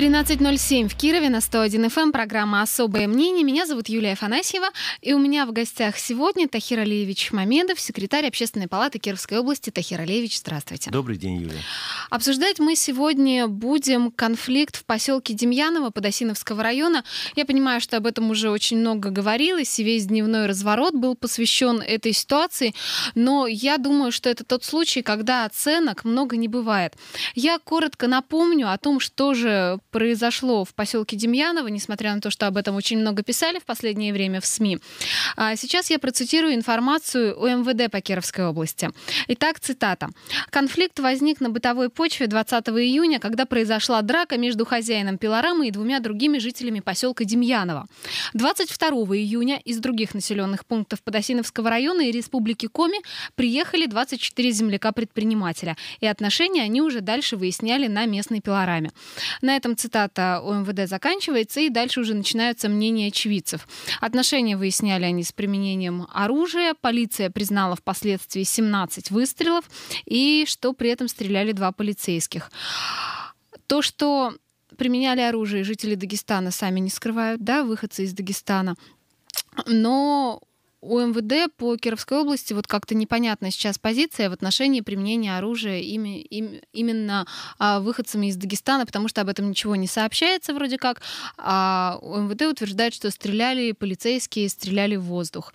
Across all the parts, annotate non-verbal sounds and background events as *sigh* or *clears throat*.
13.07 в Кирове на 101 FM, эм. программа «Особое мнение». Меня зовут Юлия Афанасьева, и у меня в гостях сегодня Тахир Алиевич Мамедов, секретарь Общественной палаты Кировской области. Тахир Алиевич, здравствуйте. Добрый день, Юлия. Обсуждать мы сегодня будем конфликт в поселке Демьяново Подосиновского района. Я понимаю, что об этом уже очень много говорилось, и весь дневной разворот был посвящен этой ситуации, но я думаю, что это тот случай, когда оценок много не бывает. Я коротко напомню о том, что же произошло в поселке Демьяново, несмотря на то, что об этом очень много писали в последнее время в СМИ. А сейчас я процитирую информацию у МВД по Кировской области. Итак, цитата. «Конфликт возник на бытовой почве 20 июня, когда произошла драка между хозяином пилорамы и двумя другими жителями поселка Демьяново. 22 июня из других населенных пунктов Подосиновского района и Республики Коми приехали 24 земляка-предпринимателя, и отношения они уже дальше выясняли на местной пилораме. На этом цитата у МВД заканчивается, и дальше уже начинаются мнения очевидцев. Отношения выясняли они с применением оружия, полиция признала впоследствии 17 выстрелов, и что при этом стреляли два полицейских. То, что применяли оружие, жители Дагестана сами не скрывают, да, выходцы из Дагестана. Но у МВД по Кировской области вот как-то непонятна сейчас позиция в отношении применения оружия ими, им, именно а, выходцами из Дагестана, потому что об этом ничего не сообщается вроде как. А МВД утверждает, что стреляли полицейские, стреляли в воздух.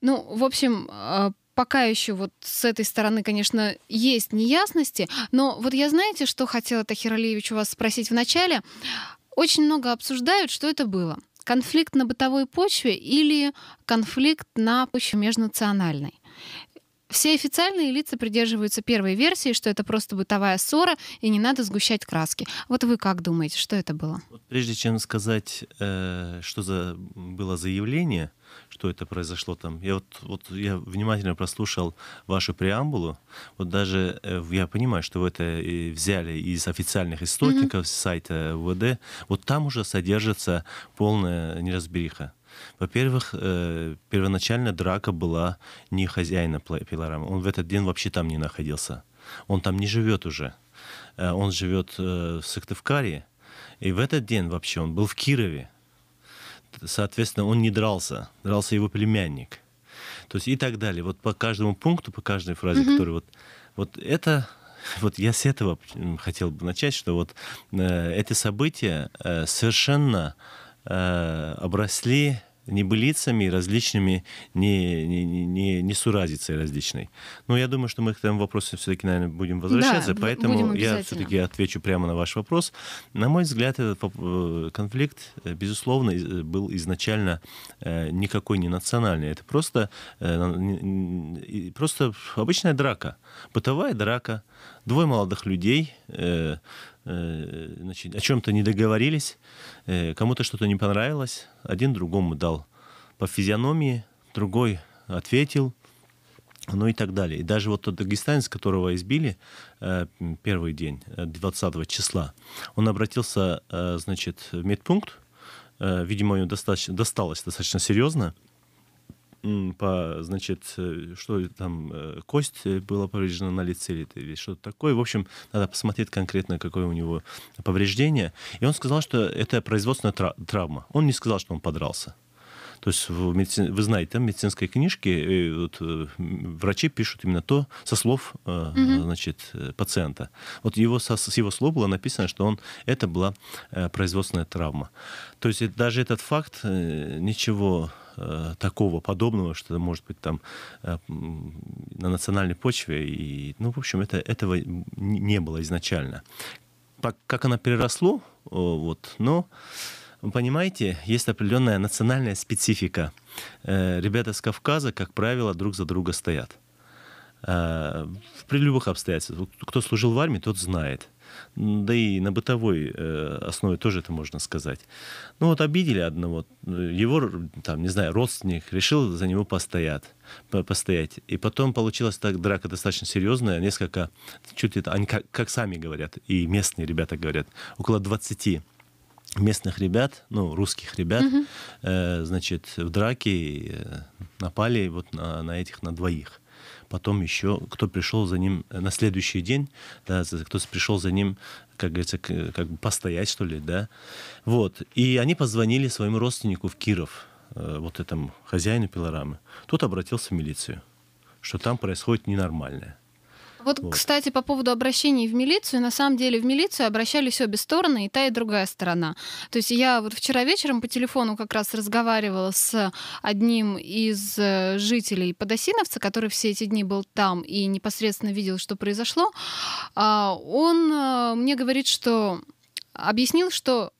Ну, в общем, а, пока еще вот с этой стороны, конечно, есть неясности, но вот я знаете, что хотела, Тахир у вас спросить в начале? Очень много обсуждают, что это было – Конфликт на бытовой почве или конфликт на почве межнациональной. Все официальные лица придерживаются первой версии, что это просто бытовая ссора и не надо сгущать краски. Вот вы как думаете, что это было? Вот прежде чем сказать, э, что за было заявление, что это произошло там. Я вот, вот я внимательно прослушал вашу преамбулу. Вот даже э, я понимаю, что вы это взяли из официальных источников mm-hmm. с сайта ВД. Вот там уже содержится полная неразбериха. Во-первых, э, первоначально драка была не хозяина Пилорама. Он в этот день вообще там не находился. Он там не живет уже. Э, он живет э, в Сыктывкаре. И в этот день вообще он был в Кирове соответственно, он не дрался, дрался его племянник. То есть и так далее. Вот по каждому пункту, по каждой фразе, mm-hmm. которая вот, вот это *laughs* вот я с этого хотел бы начать, что вот э, эти события э, совершенно э, обросли небылицами, различными не, не, не, не суразицей различной. Но ну, я думаю, что мы к этому вопросу все-таки, наверное, будем возвращаться, да, поэтому я все-таки отвечу прямо на ваш вопрос. На мой взгляд, этот э, конфликт, э, безусловно, э, был изначально никакой не национальный. Это просто, просто обычная драка, бытовая драка. Двое молодых людей Э, значит, о чем-то не договорились, э, кому-то что-то не понравилось, один другому дал по физиономии, другой ответил, ну и так далее. И даже вот тот дагестанец, которого избили э, первый день, 20 числа, он обратился, значит, в медпункт, видимо, ему достаточно, досталось достаточно серьезно, по, значит, э, что там, э, кость э, была повреждена на лице или что-то такое. В общем, надо посмотреть конкретно, какое у него повреждение. И он сказал, что это производственная травма. Он не сказал, что он подрался. То есть в медици... вы знаете, там медицинской книжке вот, врачи пишут именно то со слов mm-hmm. значит, пациента. Вот его, со, с его слов было написано, что он, это была производственная травма. То есть даже этот факт ничего Э, такого подобного, что может быть там э, на национальной почве. И, ну, в общем, это, этого не было изначально. Как она переросло, э, вот, но понимаете, есть определенная национальная специфика. Ребята с Кавказа, как правило, друг за друга стоят. При любых обстоятельствах. Кто служил в армии, тот знает – да и на бытовой э, основе тоже это можно сказать. Ну вот обидели одного, его, там, не знаю, родственник решил за него постоять. постоять. И потом получилась так драка достаточно серьезная, несколько, чуть ли они как, как сами говорят, и местные ребята говорят, около 20 местных ребят, ну, русских ребят, угу. э, значит, в драке э, напали вот на, на этих, на двоих потом еще кто пришел за ним э, на следующий день, да, кто пришел за ним, как говорится, как бы постоять, что ли, да. Вот. И они позвонили своему родственнику в Киров, э, вот этому хозяину пилорамы. Тот обратился в милицию, что там происходит ненормальное. Вот, вот, кстати, по поводу обращений в милицию. На самом деле в милицию обращались обе стороны, и та, и другая сторона. То есть я вот вчера вечером по телефону как раз разговаривала с одним из э, жителей Подосиновца, который все эти дни был там и непосредственно видел, что произошло. А, он э, мне говорит, что объяснил, что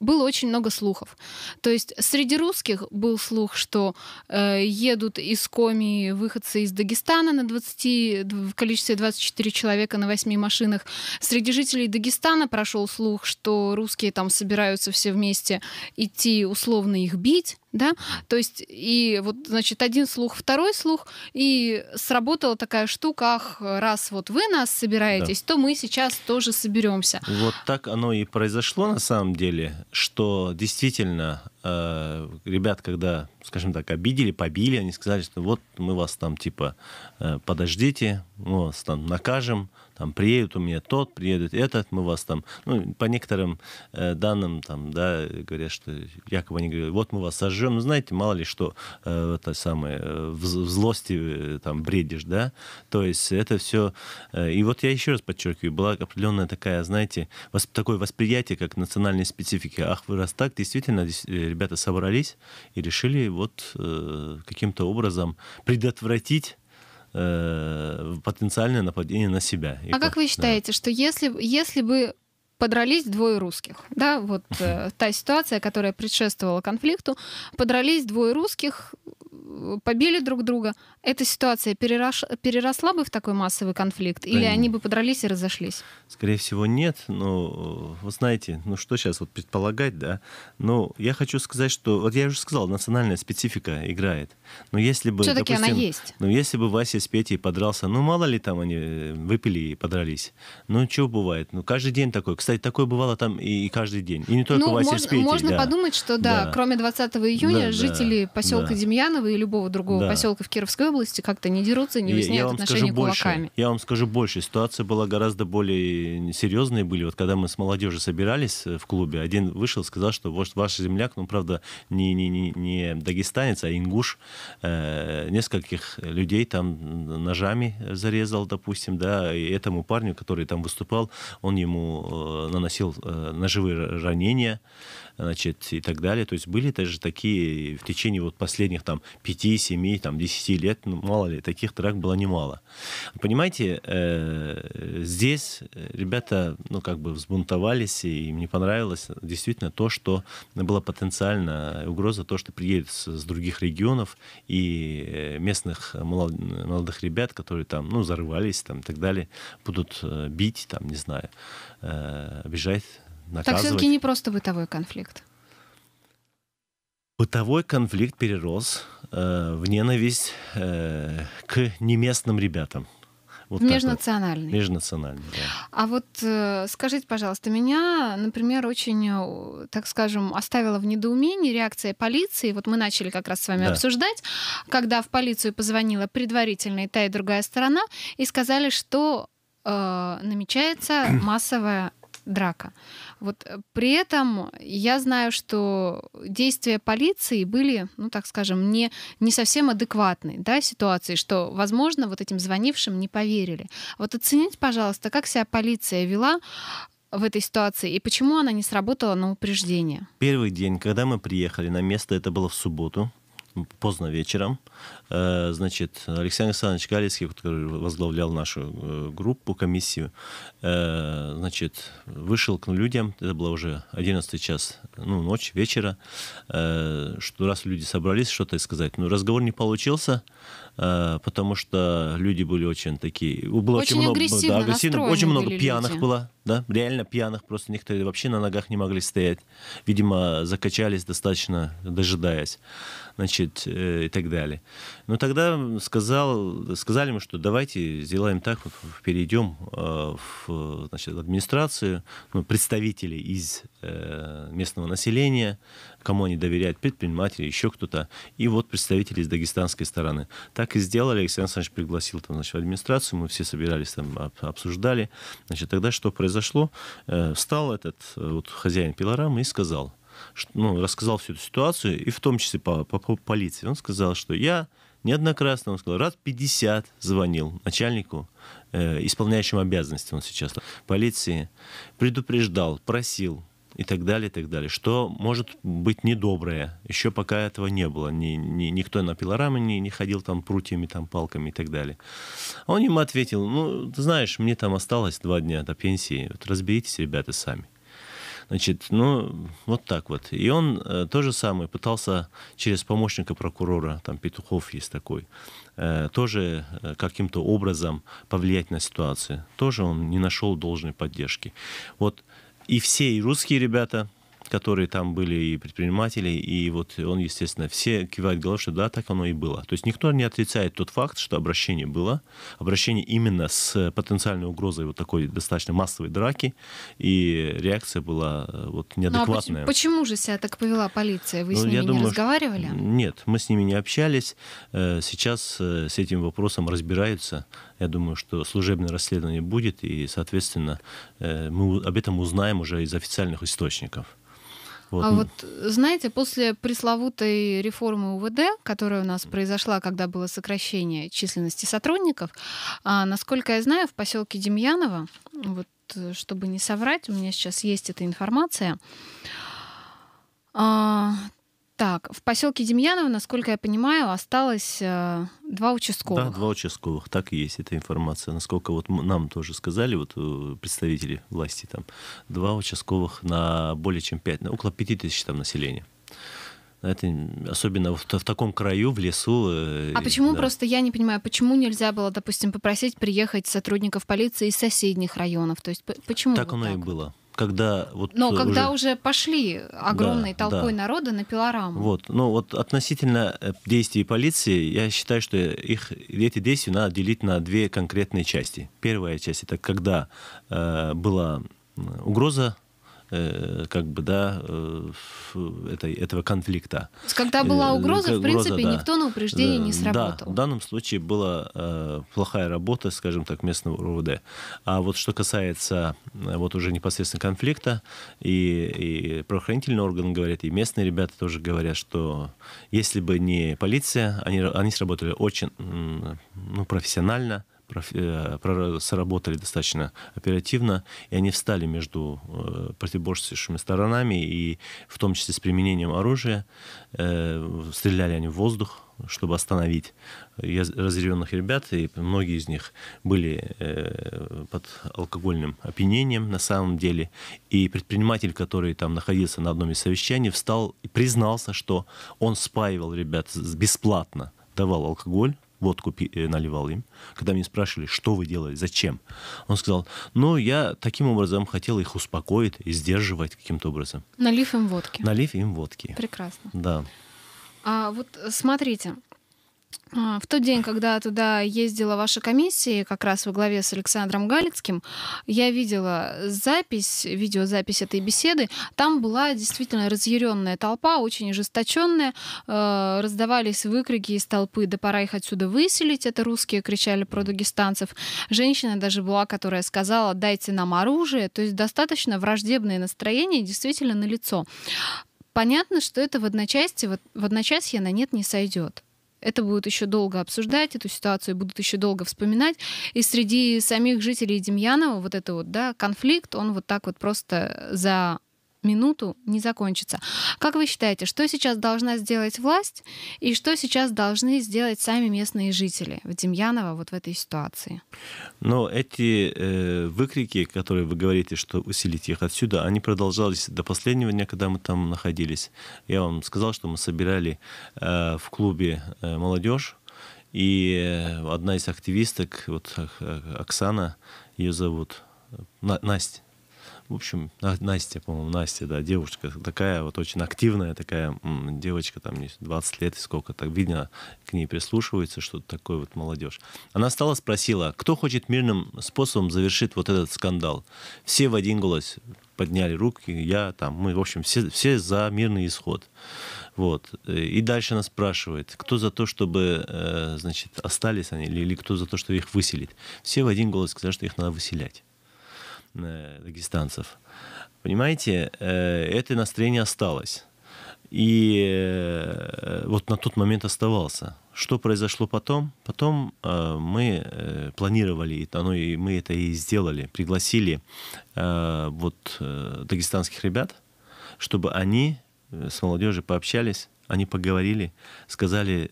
было очень много слухов. То есть среди русских был слух, что э, едут из Коми выходцы из Дагестана на 20, в количестве 24 человека на 8 машинах. Среди жителей Дагестана прошел слух, что русские там собираются все вместе идти условно их бить да, то есть и вот, значит, один слух, второй слух, и сработала такая штука, ах, раз вот вы нас собираетесь, да. то мы сейчас тоже соберемся. Вот так оно и произошло на самом деле, что действительно э, ребят, когда, скажем так, обидели, побили, они сказали, что вот мы вас там типа э, подождите, мы вас там накажем, там приедет у меня тот, приедет этот, мы вас там, ну, по некоторым э, данным, там, да, говорят, что якобы они говорят, вот мы вас сожжем, ну, знаете, мало ли что, э, это самое, в, э, в злости э, там бредишь, да, то есть это все, э, и вот я еще раз подчеркиваю, была определенная такая, знаете, восп, такое восприятие, как национальной специфики, ах, вы раз так, действительно, э, ребята собрались и решили вот э, каким-то образом предотвратить э, потенциальное нападение на себя. А как вы считаете, да. что если, если бы подрались двое русских, да, вот э, *laughs* та ситуация, которая предшествовала конфликту, подрались двое русских, побили друг друга, эта ситуация перерос... переросла бы в такой массовый конфликт, да или нет. они бы подрались и разошлись? Скорее всего, нет. Но э, вы знаете, ну что сейчас вот предполагать, да? Но ну, я хочу сказать, что вот я уже сказал, национальная специфика играет. Но если бы, Все-таки она есть. Ну если бы Вася с Петей подрался, ну мало ли там они э, выпили и подрались. Ну чего бывает? Ну каждый день такой. Кстати, такое бывало там и, и каждый день. И не только ну, Вася можно, с Петей. Можно да. подумать, что да, да. кроме 20 июня да, жители да, поселка да. Демьянова и любого другого да. поселка в Кировской области как-то не дерутся, не выясняют отношения кулаками. я вам скажу больше. Ситуация была гораздо более серьезной были. Вот когда мы с молодежью собирались э, в клубе, один вышел, сказал, что вот ваш земляк, ну, правда, не, не, не, не дагестанец, а ингуш, э, нескольких людей там ножами зарезал, допустим, да, и этому парню, который там выступал, он ему э, наносил э, ножевые ранения значит, и так далее. То есть были даже такие в течение вот последних там 5, 7, там 10 лет, ну, мало ли, таких драк было немало. Понимаете, э, здесь ребята, ну, как бы взбунтовались, и им не понравилось действительно то, что была потенциально угроза, то, что приедет с, с других регионов и э, местных молодых ребят, которые там, ну, зарывались там и так далее, будут э, бить, там, не знаю, э, обижать наказывать. Так все-таки не просто бытовой конфликт. Бытовой конфликт перерос э, в ненависть э, к неместным ребятам. Вот Межнациональный. Вот. Межнациональный, да. А вот э, скажите, пожалуйста, меня, например, очень, э, так скажем, оставила в недоумении реакция полиции. Вот мы начали как раз с вами да. обсуждать, когда в полицию позвонила предварительно и та, и другая сторона, и сказали, что э, намечается *clears throat* массовая драка. Вот э, при этом я знаю, что действия полиции были, ну так скажем, не, не совсем адекватны да, ситуации, что, возможно, вот этим звонившим не поверили. Вот оцените, пожалуйста, как себя полиция вела в этой ситуации и почему она не сработала на упреждение? Первый день, когда мы приехали на место, это было в субботу, поздно вечером. Э, значит, Александр Александрович Галицкий, который возглавлял нашу э, группу, комиссию, э, значит, вышел к людям, это было уже 11 час, ну, ночь, вечера, что раз люди собрались что-то сказать, но ну, разговор не получился, Э, потому что люди были очень такие... Было очень, очень много, да, агрессивно Очень много пьяных люди. было, да, реально пьяных, просто некоторые вообще на ногах не могли стоять. Видимо, закачались достаточно, дожидаясь, значит, э, и так далее. Но ну, тогда сказал, сказали мы, что давайте сделаем так, перейдем э, в значит, администрацию, ну, представителей из местного населения, кому они доверяют, предприниматели, еще кто-то, и вот представители из дагестанской стороны. Так и сделали, Александр Александрович пригласил там, значит, в администрацию, мы все собирались там, обсуждали. Значит, тогда что произошло? Э, встал этот э, вот хозяин пилорамы и сказал, что, ну, рассказал всю эту ситуацию, и в том числе по, по, по полиции. Он сказал, что я неоднократно, он сказал, раз 50 звонил начальнику, э, исполняющему обязанности он сейчас, полиции, предупреждал, просил, и так далее, и так далее. Что может быть недоброе. Еще пока этого не было. Ни, ни, никто на пилорамы не, не ходил там прутьями, там палками и так далее. А он ему ответил, ну, ты знаешь, мне там осталось два дня до пенсии. Вот разберитесь, ребята, сами. Значит, ну, вот так вот. И он э, то же самое пытался через помощника прокурора, там Петухов есть такой, э, тоже э, каким-то образом повлиять на ситуацию. Тоже он не нашел должной поддержки. Вот и все, и русские ребята, которые там были и предприниматели, и вот он, естественно, все кивают головой, что да, так оно и было. То есть никто не отрицает тот факт, что обращение было, обращение именно с потенциальной угрозой вот такой достаточно массовой драки, и реакция была э, вот неадекватная. Ну, а почему же себя так повела полиция? Вы ну, с ними я не думаю, разговаривали? Что... Нет, мы с ними не общались. Э, сейчас э, с этим вопросом разбираются. Я думаю, что служебное расследование будет, и, соответственно, мы об этом узнаем уже из официальных источников. Вот. А вот, э, знаете, после пресловутой реформы УВД, которая у нас произошла, когда было сокращение численности сотрудников, а, насколько я знаю, в поселке Демьяново, вот, э, чтобы не соврать, у меня сейчас есть эта информация, а, так, в поселке Демьяново, насколько я понимаю, осталось э, два участковых. Да, два участковых, так и есть эта информация. Насколько вот нам тоже сказали, вот э, представители власти там, два участковых на более чем пять, на около пяти тысяч там населения. Это, особенно в, в таком краю, в лесу. Э, а почему да. просто я не понимаю, почему нельзя было, допустим, попросить приехать сотрудников полиции из соседних районов? То есть почему? Так вот оно так? и было когда вот но э, когда уже, уже пошли огромной да, толпой да. народа на пилораму. Вот, но ну вот относительно э, действий полиции, я считаю, что их эти действия надо делить на две конкретные части. Первая часть это когда э, была угроза Э, как бы, да, э, этой, этого конфликта. когда была э, угроза, в принципе, да. никто на упреждение не сработал. Да, в данном случае была плохая работа, скажем так, местного РУВД. А вот что касается вот уже непосредственно конфликта, и, и правоохранительные органы говорят, и местные ребята тоже говорят, что если бы не полиция, они, они сработали очень ну, профессионально, Э, сработали достаточно оперативно, и они встали между э, противоборствующими сторонами, и в том числе с применением оружия. Э, стреляли они в воздух, чтобы остановить разъяренных ребят, и многие из них были под алкогольным опьянением на самом деле. И предприниматель, который там находился на одном из совещаний, встал и признался, что он спаивал ребят бесплатно, давал алкоголь, водку э, наливал им. Когда меня спрашивали, что вы делали, зачем, он сказал, ну, я таким образом хотел их успокоить и сдерживать каким-то образом. Налив им водки. Налив им водки. Прекрасно. Да. А вот э, смотрите, а, в тот день, когда туда ездила ваша комиссия, как раз во главе с Александром Галицким, я видела запись, видеозапись этой беседы. Там была действительно разъяренная толпа, очень ожесточенная. Э, раздавались выкрики из толпы «Да пора их отсюда выселить!» Это русские кричали про дагестанцев. Женщина даже была, которая сказала «Дайте нам оружие!» То есть достаточно враждебное настроение действительно налицо. Понятно, что это в одночасье, в одночасье на нет не сойдет. Это будут еще долго обсуждать, эту ситуацию будут еще долго вспоминать. И среди самих жителей Демьянова вот это вот, да, конфликт, он вот так вот просто за минуту не закончится. Как вы считаете, что сейчас должна сделать власть и что сейчас должны сделать сами местные жители в Демьяново вот в этой ситуации? Но эти э, выкрики, которые вы говорите, что усилить их отсюда, они продолжались до последнего дня, когда мы там находились. Я вам сказал, что мы собирали э, в клубе э, молодежь, и э, одна из активисток, вот Оксана, ее зовут, э, На, Настя, в общем, Настя, по-моему, Настя, да, девушка такая вот очень активная, такая девочка, там, 20 лет и сколько, так видно, к ней прислушивается, что-то такое вот молодежь. Она стала спросила, кто хочет мирным способом завершить вот этот скандал? Все в один голос подняли руки, я там, мы, в общем, все, все за мирный исход. Вот. И дальше она спрашивает, кто за то, чтобы, э, значит, остались они, или, или кто за то, чтобы их выселить. Все в один голос сказали, что их надо выселять. Э, дагестанцев. Понимаете, э, это настроение осталось. И э, вот на тот момент оставался. Что произошло потом? Потом мы планировали, оно, и мы это и сделали, пригласили вот дагестанских ребят, чтобы они с молодежью пообщались, они поговорили, сказали,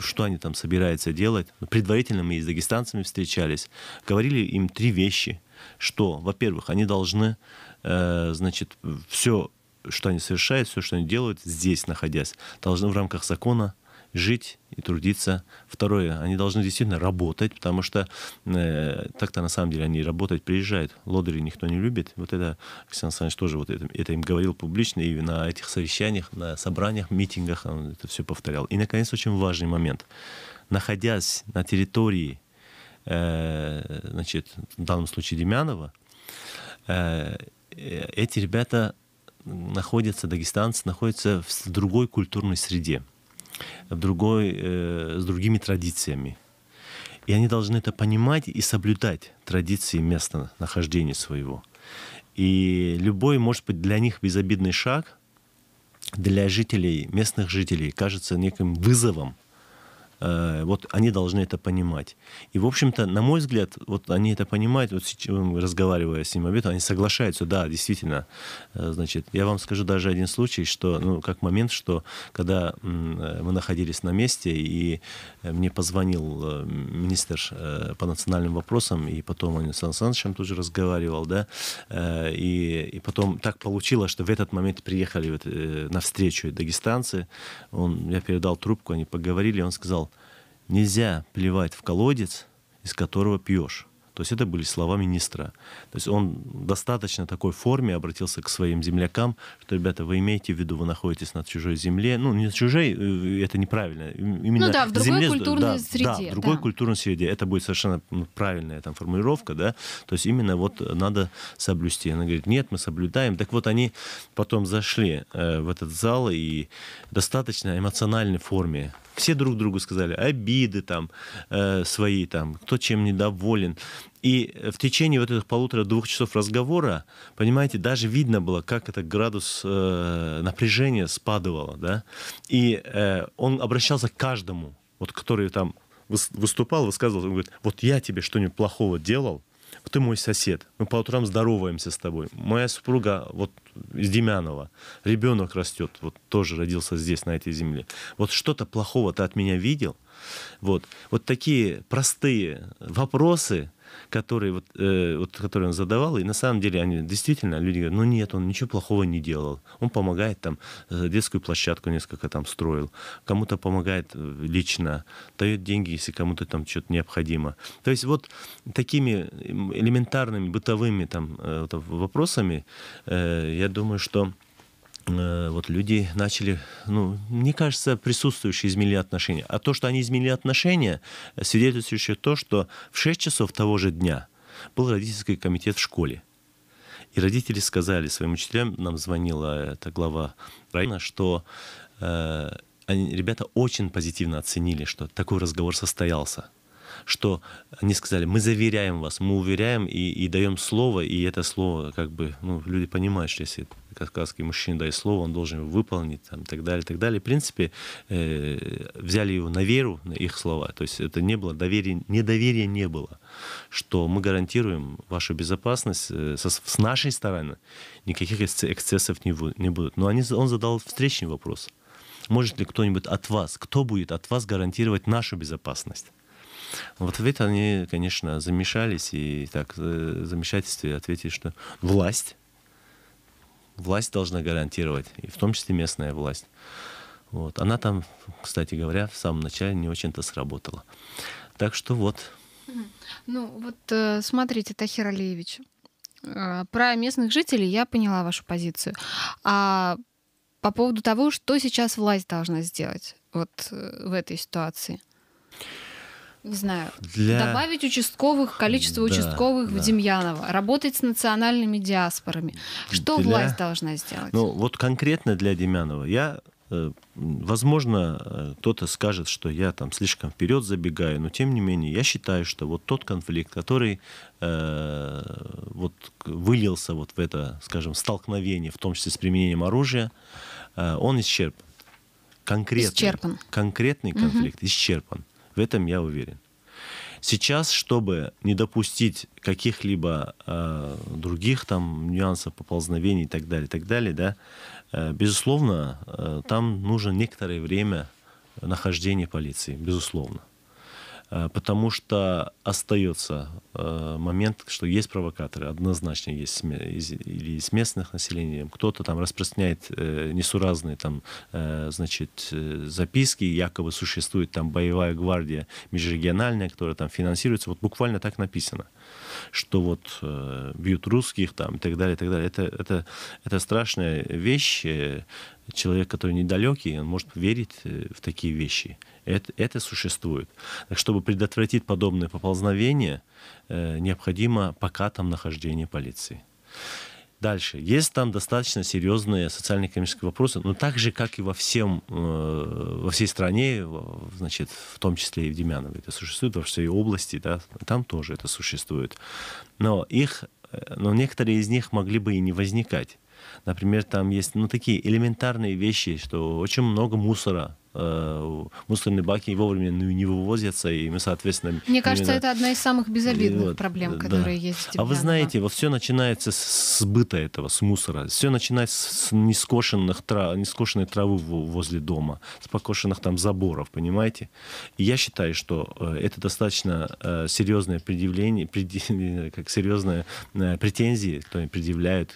что они там собираются делать. Предварительно мы и с дагестанцами встречались, говорили им три вещи – что, во-первых, они должны, э, значит, все, что они совершают, все, что они делают здесь, находясь, должны в рамках закона жить и трудиться. Второе, они должны действительно работать, потому что э, так-то на самом деле они работать приезжают. Лодыри никто не любит. Вот это Александр Александрович тоже вот это, это им говорил публично и на этих совещаниях, на собраниях, митингах он это все повторял. И, наконец, очень важный момент. Находясь на территории Э, значит, в данном случае Демянова, э, э, эти ребята находятся, дагестанцы находятся в другой культурной среде, в другой, с другими традициями. И они должны это понимать и соблюдать традиции местонахождения своего. И любой, может быть, для них безобидный шаг для жителей, местных жителей, кажется неким вызовом Э, вот они должны это понимать. И, в общем-то, на мой взгляд, вот они это понимают, вот разговаривая с ним об этом, они соглашаются, да, действительно. Э, значит, я вам скажу даже один случай, что, ну, как момент, что когда э, мы находились на месте, и мне позвонил министр по национальным вопросам, и потом он с Александром тоже разговаривал, да, и, и потом так получилось, что в этот момент приехали вот, навстречу дагестанцы, он, я передал трубку, они поговорили, он сказал, Нельзя плевать в колодец, из которого пьешь. То есть это были слова министра. То есть он достаточно такой форме обратился к своим землякам, что, ребята, вы имеете в виду, вы находитесь на чужой земле. Ну, не на чужой, э, это неправильно. Именно ну да, в другой земле, культурной да, среде. Да, в другой да. культурной среде. Это будет совершенно ну, правильная там формулировка, да. То есть именно вот надо соблюсти. Она говорит, нет, мы соблюдаем. Так вот они потом зашли э, в этот зал и достаточно эмоциональной форме все друг другу сказали обиды там э, свои там кто чем недоволен и э, в течение вот этих полутора-двух часов разговора, понимаете, даже видно было, как этот градус э, напряжения спадывало, да. И э, он обращался к каждому, вот который там выступал, высказывал, он говорит, вот я тебе что-нибудь плохого делал, ты мой сосед, мы по утрам здороваемся с тобой. Моя супруга вот из Демянова, ребенок растет, вот тоже родился здесь, на этой земле. Вот что-то плохого ты от меня видел? Вот, вот такие простые вопросы, которые вот, э, вот которые он задавал, и на самом деле они действительно люди говорят, ну нет, он ничего плохого не делал, он помогает там э, детскую площадку несколько там строил, кому-то помогает э, лично, дает деньги, если кому-то там что-то необходимо. То есть вот такими элементарными бытовыми там э, вопросами, э, я думаю, что Э, вот люди начали, ну, мне кажется, присутствующие изменили отношения. А то, что они изменили отношения, свидетельствует еще то, что в 6 часов того же дня был родительский комитет в школе. И родители сказали своим учителям, нам звонила эта глава района, что э, они, ребята очень позитивно оценили, что такой разговор состоялся что они сказали, мы заверяем вас, мы уверяем и, и даем слово, и это слово, как бы, ну, люди понимают, что если кавказский мужчина дает слово, он должен его выполнить, там, и так далее, и так далее. В принципе, э, взяли его на веру, на их слова, то есть это не было доверия, недоверия не было, что мы гарантируем вашу безопасность э, со, с нашей стороны, никаких эксцессов не, не будет. Но они, он задал встречный вопрос. Может ли кто-нибудь от вас, кто будет от вас гарантировать нашу безопасность? Вот в это они, конечно, замешались и так э, в замешательстве ответили, что власть, власть должна гарантировать, и в том числе местная власть. Вот. Она там, кстати говоря, в самом начале не очень-то сработала. Так что вот. Ну вот э, смотрите, Тахир Алиевич, э, про местных жителей я поняла вашу позицию. А по поводу того, что сейчас власть должна сделать вот в этой ситуации? не знаю, для... добавить участковых, количество участковых да. в Демьяново, работать с национальными диаспорами. Что для... власть должна сделать? Ну, вот конкретно для Демьянова я э, Возможно, э, кто-то скажет, что я там слишком вперед забегаю, но тем не менее я считаю, что вот тот конфликт, который э, вот вылился вот в это, скажем, столкновение, в том числе с применением оружия, э, он исчерпан. Конкретный, исчерпан. конкретный конфликт угу. исчерпан. В этом я уверен. Сейчас, чтобы не допустить каких-либо э, других там нюансов, поползновений и так далее, и так далее, да, э, безусловно, э, там нужно некоторое время нахождения полиции, безусловно. Э, потому что остается э, момент, что есть провокаторы, однозначно есть или из местных населения, кто-то там распространяет э, несуразные там, значит, записки, якобы существует там боевая гвардия межрегиональная, которая там финансируется, вот буквально так написано, что вот бьют русских там и так далее, и так далее. Это, это, это страшная вещь, человек, который недалекий, он может верить э, в такие вещи. Это, это существует. Так, чтобы предотвратить подобное поползновение, э, необходимо пока там нахождение полиции. Дальше. Есть там достаточно серьезные социально-экономические вопросы, но так же, как и во, всем, э, во всей стране, значит, в том числе и в Демянове это существует, во всей области, да, там тоже это существует. Но их но некоторые из них могли бы и не возникать. Например, там есть ну, такие элементарные вещи, что очень много мусора Э, мусорные баки вовремя не вывозятся, и мы, соответственно... Мне кажется, это одна из самых безобидных вот, проблем, которые есть. А вы знаете, вот все начинается с сбыта этого, с мусора. Все начинается с нескошенных трав, нескошенной травы возле дома, с покошенных там заборов, понимаете? И я считаю, что э, это достаточно э, серьезное предъявление, пред... *laughs* как серьезные претензии, которые предъявляют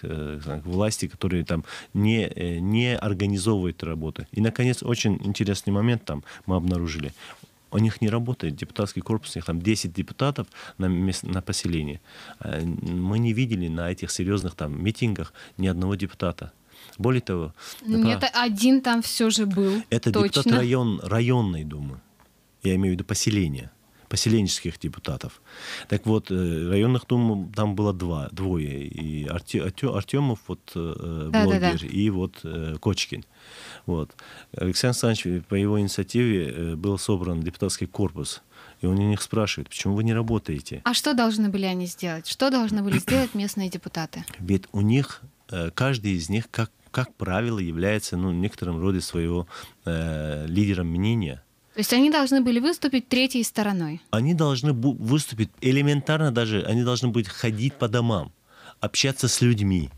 власти, которые там не, не организовывают работы И, наконец, очень интересно интересный момент там мы обнаружили. У них не работает депутатский корпус, у них там 10 депутатов на, мест, на поселение. Э, мы не видели на этих серьезных там митингах ни одного депутата. Более того... Ну, нет, это один там все же был. Это точно. депутат район, районной думы. Я имею в виду поселение поселенческих депутатов. Так вот, э, районных дум там было два, двое. И Арте, Артемов, вот, э, да, блогер, да, да. и вот Кочкин. Вот. Александр Александрович, э, по его инициативе э, был собран депутатский корпус. И он у них спрашивает, почему вы не работаете? А что должны были они сделать? Что должны были сделать местные депутаты? Ведь у них, э, каждый из них, как, как правило, является ну, некотором роде своего э, лидером мнения. То есть они должны были выступить третьей стороной? Они должны выступить элементарно даже, они должны будут ходить по домам, общаться с людьми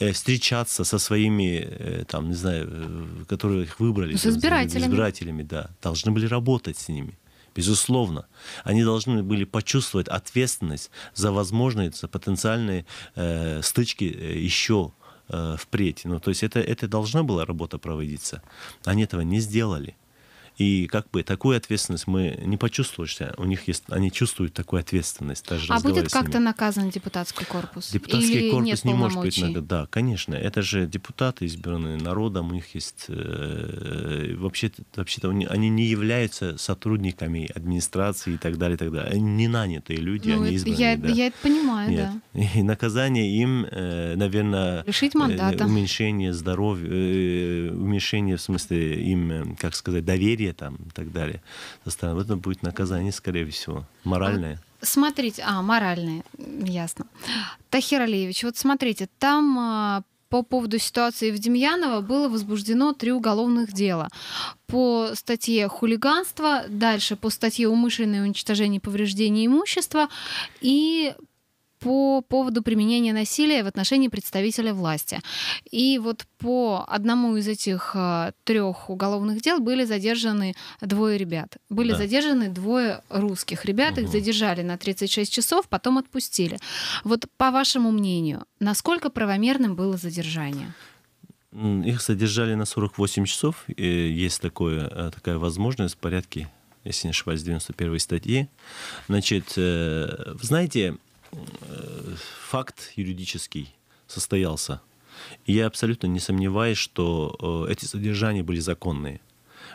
Э, встречаться со своими, э, там, не знаю, э, которые их выбрали. Ну, с избирателями. С избирателями, да. Должны были работать с ними. Безусловно, они должны были почувствовать ответственность за возможные, за потенциальные э, стычки еще э, впредь. Ну, то есть это, это должна была работа проводиться. Они этого не сделали. И как бы такую ответственность мы не почувствуешь. У них есть, они чувствуют такую ответственность. Даже а будет как-то наказан депутатский корпус? Депутатский Или корпус нет не может быть наказан. Да, конечно. Это же депутаты, избранные народом. У них есть... Э, вообще-то, вообще-то они не являются сотрудниками администрации и так далее. И так далее. Они не нанятые люди, ну, они избранные. Я, да. я это понимаю, нет. да. *laughs* И наказание им, э, наверное... Лишить э, мандата. уменьшение здоровья, э, уменьшение, в смысле, им, э, как сказать, доверия игре там и так далее. В этом будет наказание, скорее всего, моральное. Смотрите, а, моральные, ясно. Тахир Алиевич, вот смотрите, там а, по поводу ситуации в Демьяново было возбуждено три уголовных дела. По статье хулиганство, дальше по статье умышленное уничтожение и повреждение имущества и по поводу применения насилия в отношении представителя власти. И вот по одному из этих э, трех уголовных дел были задержаны двое ребят. Были да. задержаны двое русских ребят, угу. их задержали на 36 часов, потом отпустили. Вот по вашему мнению, насколько правомерным было задержание? Их содержали на 48 часов. И есть такое, э, такая возможность в порядке, если не ошибаюсь, 91 статьи. Значит, э, знаете, Э, факт юридический состоялся. И я абсолютно не сомневаюсь, что э, эти содержания были законные.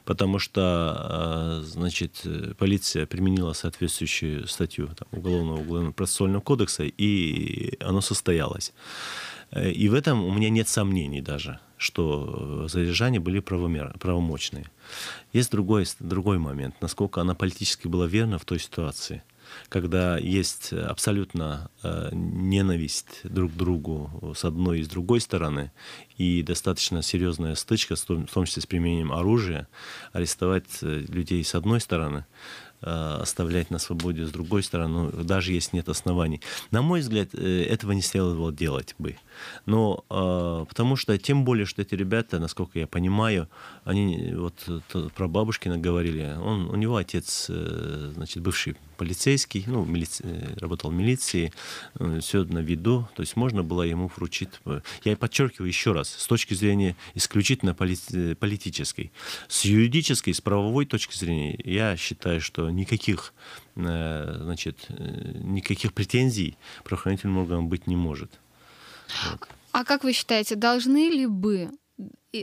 Потому что, э, значит, полиция применила соответствующую статью там, Уголовного уголовно-процессуального кодекса, и оно состоялось. И в этом у меня нет сомнений даже, что задержания были правомер, правомочные. Есть другой, другой момент, насколько она политически была верна в той ситуации – когда есть абсолютно э, ненависть друг к другу с одной и с другой стороны, и достаточно серьезная стычка, в том числе с применением оружия, арестовать э, людей с одной стороны, э, оставлять на свободе с другой стороны, ну, даже если нет оснований. На мой взгляд, этого не следовало делать бы. Но потому что, тем более, что эти ребята, насколько я понимаю, они вот про Бабушкина говорили, он, у него отец, значит, бывший полицейский, ну, милиц... Э, работал в милиции, э, все на виду, то есть можно было ему вручить. Э, я подчеркиваю еще раз, с точки зрения исключительно поли... политической, с юридической, с правовой точки зрения, я считаю, что никаких значит, никаких претензий правоохранительным органам быть не может. Вот. А как вы считаете, должны ли бы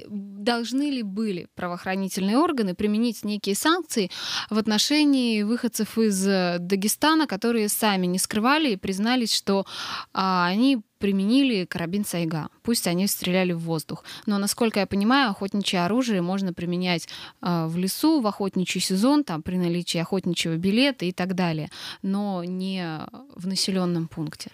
должны ли были правоохранительные органы применить некие санкции в отношении выходцев из э, Дагестана, которые сами не скрывали и признались, что а, они применили карабин Сайга. Пусть они стреляли в воздух. Но, насколько я понимаю, охотничье оружие можно применять э, в лесу, в охотничий сезон, там, при наличии охотничьего билета и так далее, но не в населенном пункте.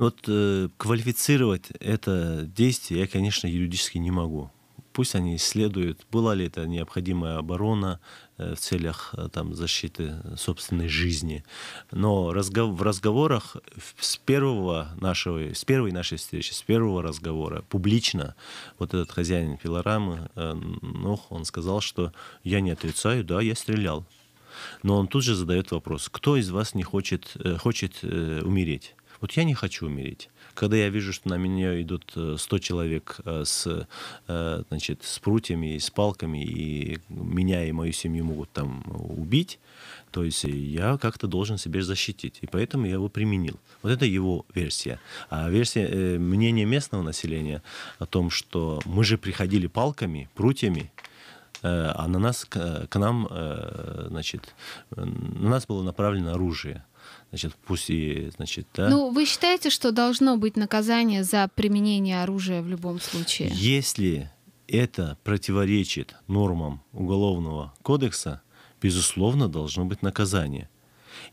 Вот э, квалифицировать это действие я, конечно, юридически не могу. Пусть они исследуют, была ли это необходимая оборона э, в целях э, там, защиты собственной жизни. Но разгов- в разговорах с, первого нашего, с первой нашей встречи, с первого разговора публично вот этот хозяин пилорамы, э, ну, он сказал, что я не отрицаю, да, я стрелял. Но он тут же задает вопрос, кто из вас не хочет, э, хочет э, умереть? Вот я не хочу умереть. Когда я вижу, что на меня идут 100 э, человек э, с, э, значит, с прутьями, с палками, и меня и мою семью могут там убить, то есть я как-то должен себя защитить. И поэтому я его применил. Вот это его версия. А версия э, мнения местного населения о том, что мы же приходили палками, прутьями, а на нас, к нам, значит, на нас было направлено оружие значит, пусть и, значит, да. Ну, вы считаете, что должно быть наказание за применение оружия в любом случае? Если это противоречит нормам Уголовного кодекса, безусловно, должно быть наказание.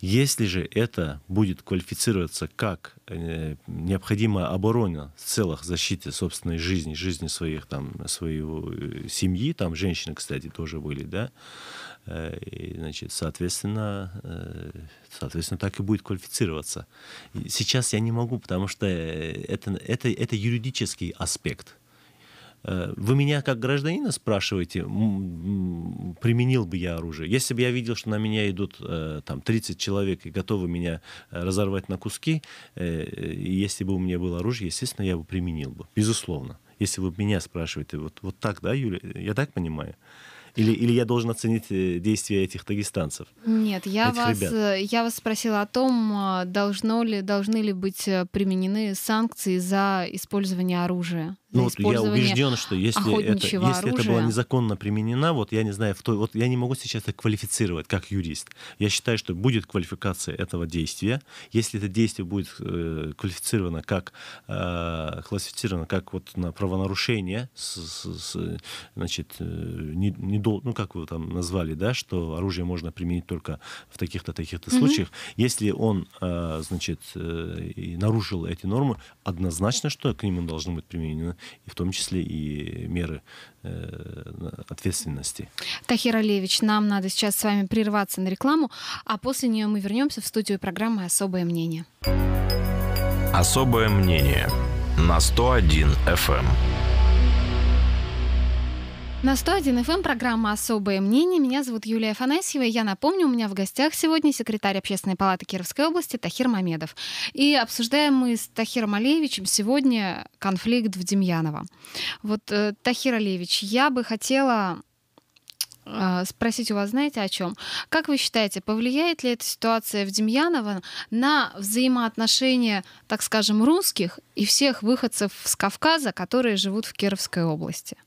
Если же это будет квалифицироваться как э, необходимая оборона в целях защиты собственной жизни, жизни своих, там, своего э, семьи, там женщины, кстати, тоже были, да, Э, и, значит, соответственно, э, соответственно, так и будет квалифицироваться. Сейчас я не могу, потому что э, это, это, это юридический аспект. Вы меня как гражданина спрашиваете, применил бы я оружие? Если бы я видел, что на меня идут там 30 человек и готовы меня разорвать на куски, если бы у меня было оружие, естественно, я бы применил бы, безусловно. Если вы меня спрашиваете, вот, вот так, да, Юля, я так понимаю? Или, или я должен оценить э, действия этих дагестанцев? Нет, я, этих вас, ребят? Э, я вас спросила о том, э, должно ли, должны ли быть применены санкции за использование оружия ну, вот я убежден, что если это, если это была незаконно применено, вот я не знаю, в той, вот я не могу сейчас это квалифицировать как юрист. Я считаю, что будет квалификация этого действия. Если это действие будет э, квалифицировано как э, классифицировано как вот на правонарушение, с, с, с, значит, э, не, не дол, ну как вы там назвали, да, что оружие можно применить только в таких-то таких-то mm-hmm. случаях. Если он, э, значит, э, нарушил эти нормы, однозначно, что к нему должны быть применены и в том числе и меры э, ответственности. Тахир Алевич, нам надо сейчас с вами прерваться на рекламу, а после нее мы вернемся в студию программы «Особое мнение». «Особое мнение» на 101 FM. На 101 FM эм программа «Особое мнение». Меня зовут Юлия Афанасьева. я напомню, у меня в гостях сегодня секретарь Общественной палаты Кировской области Тахир Мамедов. И обсуждаем мы с Тахиром Алиевичем сегодня конфликт в Демьяново. Вот, э, Тахир Алиевич, я бы хотела э, спросить у вас, знаете, о чем? Как вы считаете, повлияет ли эта ситуация в Демьяново на взаимоотношения, так скажем, русских и всех выходцев с Кавказа, которые живут в Кировской области?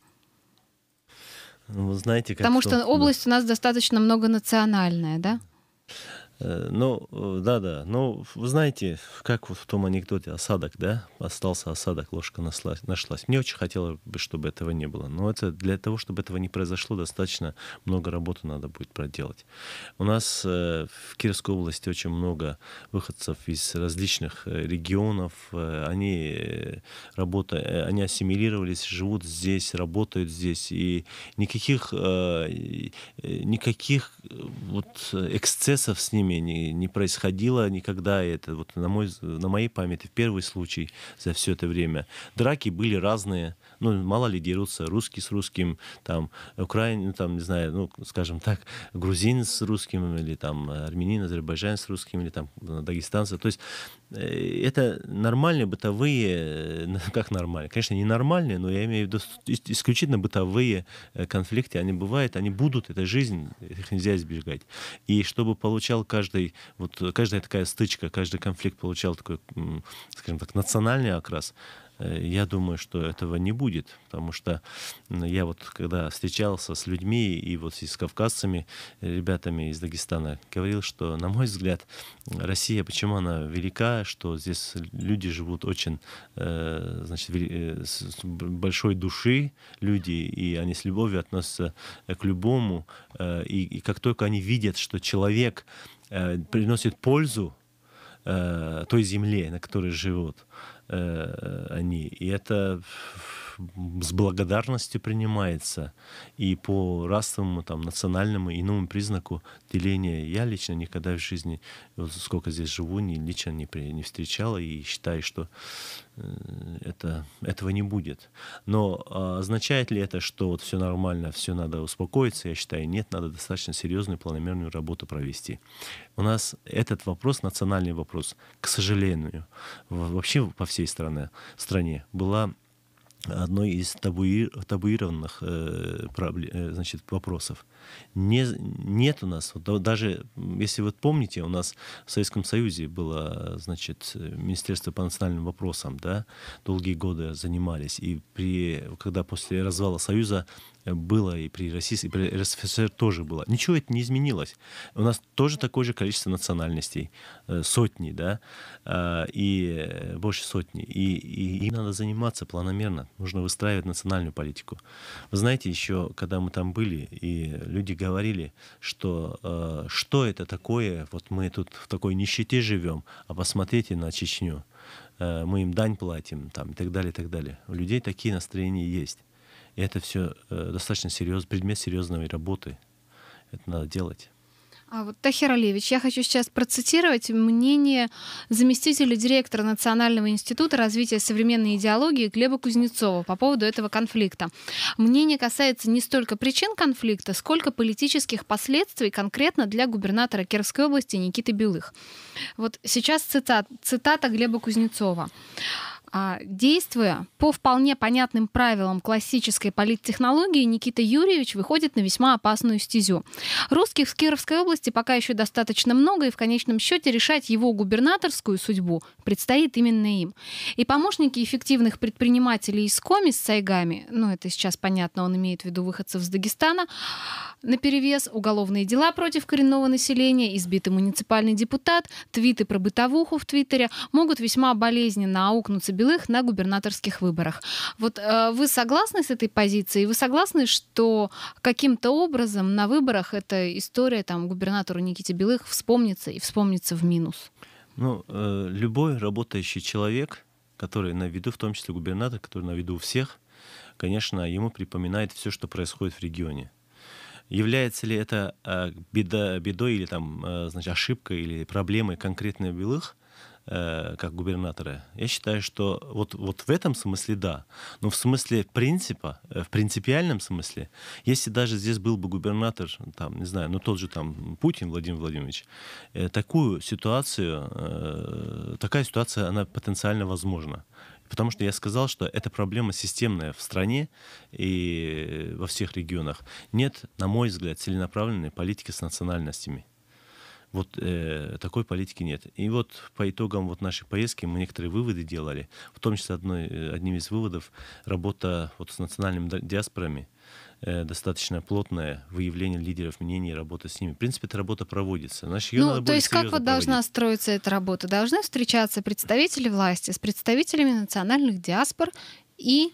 Ну, вы знаете, как Потому что, область да. у нас достаточно многонациональная, да? Э, ну, э, да-да. Ну, вы знаете, как вот в том анекдоте осадок, да? Остался осадок, ложка нашлась. нашлась. Мне очень хотелось бы, чтобы этого не было. Но это для того, чтобы этого не произошло, достаточно много работы надо будет проделать. У нас э, в Кировской области очень много выходцев из различных э, регионов. Они, работают, они ассимилировались, живут здесь, работают здесь. И никаких, никаких вот, эксцессов с ними доме не, происходило никогда. это вот на, мой, на моей памяти в первый случай за все это время. Драки были разные ну, мало ли дерутся русский с русским, там, украин, там, не знаю, ну, скажем так, грузин с русским, или там армянин, азербайджан с русским, или там дагестанцы. То есть э, это нормальные бытовые, э, *laughs* как нормальные, конечно, не нормальные, но я имею в виду исключительно бытовые э, конфликты, они бывают, они будут, это жизнь, их нельзя избежать. И чтобы получал каждый, вот каждая такая стычка, каждый конфликт получал такой, скажем так, национальный окрас, Э, я думаю, что этого не будет, потому что я вот когда встречался с людьми и вот с кавказцами, э, ребятами из Дагестана, говорил, что, на мой взгляд, Россия, почему она велика, что здесь люди живут очень, э, значит, с большой души люди, и они с любовью относятся к любому, и, и как только они видят, что человек приносит пользу той земле, на которой живут, Э, они. И это с благодарностью принимается. И по расовому, там, национальному, иному признаку деления я лично никогда в жизни, вот сколько здесь живу, ни, лично не, при, не встречала и считаю, что э, это, этого не будет. Но а, означает ли это, что вот все нормально, все надо успокоиться? Я считаю, нет, надо достаточно серьезную планомерную работу провести. У нас этот вопрос, национальный вопрос, к сожалению, вообще по всей стране, стране была одной из табуи, табуированных э, проблем, э, значит, вопросов не, нет у нас, вот даже если вы помните, у нас в Советском Союзе было, значит, Министерство по национальным вопросам, да, долгие годы занимались, и при, когда после развала Союза э, было и при России, и при РСФСР тоже было. Ничего это не изменилось. У нас тоже такое же количество национальностей, э, сотни, да, э, и больше сотни. И, и им надо заниматься планомерно, нужно выстраивать национальную политику. Вы знаете, еще когда мы там были, и люди люди говорили, что э, что это такое, вот мы тут в такой нищете живем, а посмотрите на Чечню, э, мы им дань платим, там, и так далее, и так далее. У людей такие настроения есть. И это все э, достаточно серьезный предмет серьезной работы. Это надо делать. А вот Тахир Алевич, я хочу сейчас процитировать мнение заместителя директора Национального института развития современной идеологии Глеба Кузнецова по поводу этого конфликта. Мнение касается не столько причин конфликта, сколько политических последствий конкретно для губернатора Кировской области Никиты Белых. Вот сейчас цитат, цитата Глеба Кузнецова. А, действуя по вполне понятным правилам классической политтехнологии, Никита Юрьевич выходит на весьма опасную стезю. Русских в Кировской области пока еще достаточно много, и в конечном счете решать его губернаторскую судьбу предстоит именно им. И помощники эффективных предпринимателей из Коми с Сайгами, ну это сейчас понятно, он имеет в виду выходцев из Дагестана, на перевес уголовные дела против коренного населения, избитый муниципальный депутат, твиты про бытовуху в Твиттере могут весьма болезненно аукнуться Белых на губернаторских выборах. Вот э, вы согласны с этой позицией? Вы согласны, что каким-то образом на выборах эта история там губернатору Никите Белых вспомнится и вспомнится в минус? Ну, э, любой работающий человек, который на виду, в том числе губернатор, который на виду у всех, конечно, ему припоминает все, что происходит в регионе. Является ли это э, беда, бедой или там, э, значит, ошибкой или проблемой конкретно белых – Э, как губернатора. Я считаю, что вот, вот в этом смысле да, но в смысле принципа, э, в принципиальном смысле, если даже здесь был бы губернатор, там, не знаю, ну тот же там Путин Владимир Владимирович, э, такую ситуацию, такая ситуация, она потенциально возможна. Потому что я сказал, что эта проблема системная в стране и во всех регионах. Нет, на мой взгляд, целенаправленной политики с национальностями. Вот э, такой политики нет. И вот по итогам вот нашей поездки мы некоторые выводы делали, в том числе одной, э, одним из выводов работа вот с национальными диаспорами э, достаточно плотное выявление лидеров мнений, работа с ними. В принципе, эта работа проводится. Значит, ну, то есть как вот проводить. должна строиться эта работа? Должны встречаться представители власти с представителями национальных диаспор и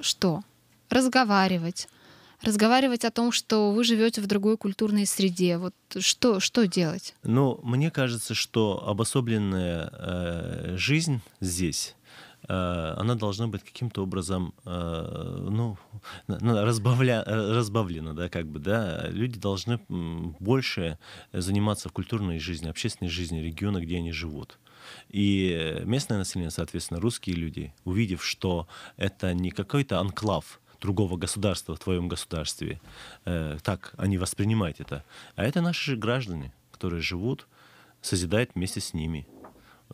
что? Разговаривать, разговаривать о том, что вы живете в другой культурной среде. Вот что, что делать? Ну, мне кажется, что обособленная э, жизнь здесь э, она должна быть каким-то образом э, ну, разбавля, э, разбавлена, да, как бы, да. Люди должны больше заниматься культурной жизнью, общественной жизнью региона, где они живут. И местное население, соответственно, русские люди, увидев, что это не какой-то анклав, другого государства в твоем государстве. Э, так они воспринимают это. А это наши же граждане, которые живут, созидают вместе с ними.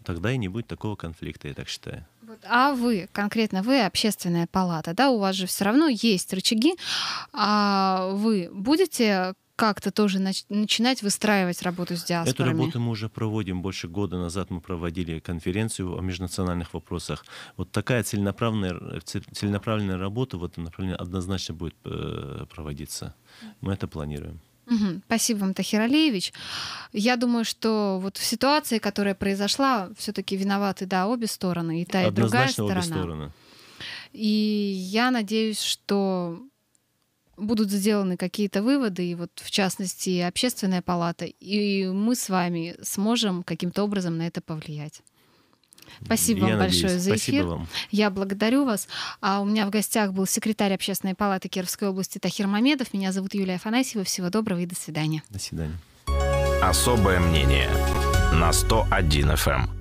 Тогда и не будет такого конфликта, я так считаю. А вы, конкретно вы, общественная палата, да, у вас же все равно есть рычаги. А вы будете как-то тоже нач- начинать выстраивать работу с диаспорами? Эту работу мы уже проводим. Больше года назад мы проводили конференцию о межнациональных вопросах. Вот такая целенаправленная, э, целенаправленная работа в этом направлении однозначно будет э, проводиться. Мы это планируем. Угу. Спасибо вам, Тахир Алиевич. Я думаю, что вот в ситуации, которая произошла, все-таки виноваты, да, обе стороны, и та, и Однозначно другая сторона. Обе стороны. И я надеюсь, что будут сделаны какие-то выводы, и вот в частности общественная палата, и мы с вами сможем каким-то образом на это повлиять. Спасибо Я вам надеюсь. большое за эфир. Спасибо вам. Я благодарю вас. А у меня в гостях был секретарь общественной палаты Кировской области Тахир Мамедов. Меня зовут Юлия Афанасьева. Всего доброго и до свидания. До свидания. Особое мнение на 101 FM.